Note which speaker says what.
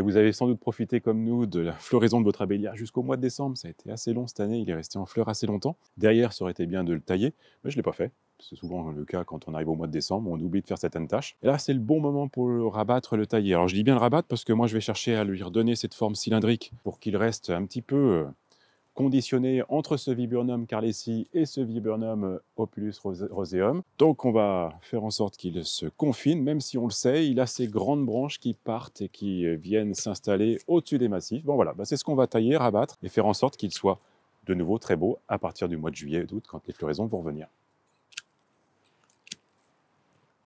Speaker 1: vous avez sans doute profité comme nous de la floraison de votre abélière jusqu'au mois de décembre. Ça a été assez long cette année, il est resté en fleur assez longtemps. Derrière, ça aurait été bien de le tailler, mais je ne l'ai pas fait. C'est souvent le cas quand on arrive au mois de décembre, on oublie de faire certaines tâches. Et là, c'est le bon moment pour le rabattre, le tailler. Alors, je dis bien le rabattre parce que moi, je vais chercher à lui redonner cette forme cylindrique pour qu'il reste un petit peu euh, conditionné entre ce viburnum carlesi et ce viburnum euh, opulus roseum. Donc on va faire en sorte qu'il se confine, même si on le sait, il a ces grandes branches qui partent et qui euh, viennent s'installer au-dessus des massifs. Bon voilà, bah, c'est ce qu'on va tailler, rabattre et faire en sorte qu'il soit de nouveau très beau à partir du mois de juillet et d'août quand les floraisons vont revenir.